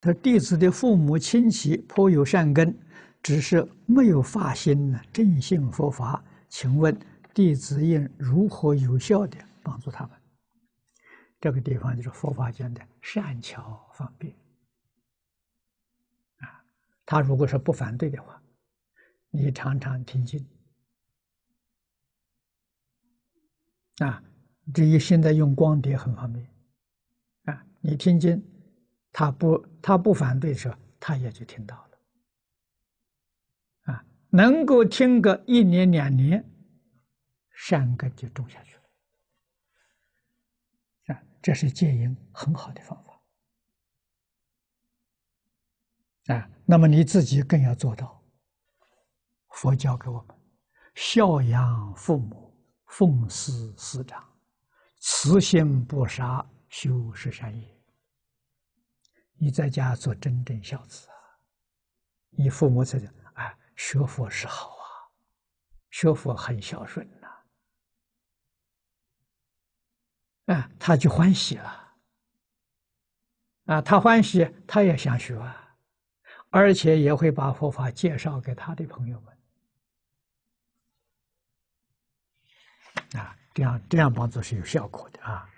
他弟子的父母亲戚颇有善根，只是没有发心呢，正信佛法。请问弟子应如何有效的帮助他们？这个地方就是佛法讲的善巧方便。啊，他如果是不反对的话，你常常听经。啊，至于现在用光碟很方便，啊，你听经。他不，他不反对的时候，他也就听到了。啊，能够听个一年两年，善根就种下去了。啊，这是戒淫很好的方法。啊，那么你自己更要做到。佛教给我们：孝养父母，奉师师长，慈心不杀，修十善业。你在家做真正孝子啊，你父母才讲啊，学佛是好啊，学佛很孝顺呐，啊，他就欢喜了，啊，他欢喜，他也想学，啊，而且也会把佛法介绍给他的朋友们，啊，这样这样帮助是有效果的啊。